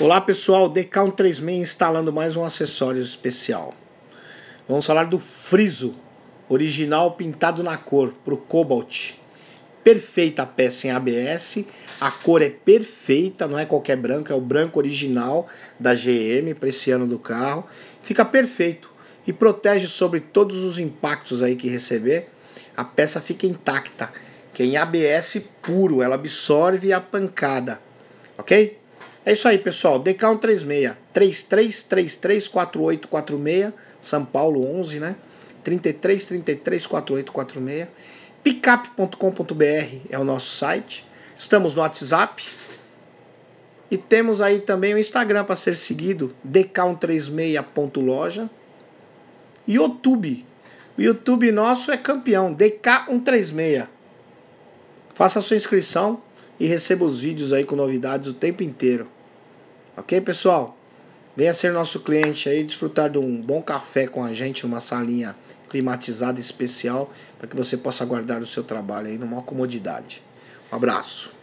Olá pessoal, 3M instalando mais um acessório especial. Vamos falar do friso original pintado na cor para o Cobalt. Perfeita peça em ABS, a cor é perfeita, não é qualquer branco, é o branco original da GM para esse ano do carro. Fica perfeito e protege sobre todos os impactos aí que receber. A peça fica intacta, que é em ABS puro, ela absorve a pancada, ok? É isso aí, pessoal. Decão 36 33334846, São Paulo 11, né? 33334846. picap.com.br é o nosso site. Estamos no WhatsApp. E temos aí também o Instagram para ser seguido, dk136.loja. YouTube. O YouTube nosso é campeão, DK136. Faça a sua inscrição e receba os vídeos aí com novidades o tempo inteiro. Ok, pessoal? Venha ser nosso cliente aí, desfrutar de um bom café com a gente numa salinha climatizada especial para que você possa guardar o seu trabalho aí numa comodidade. Um abraço.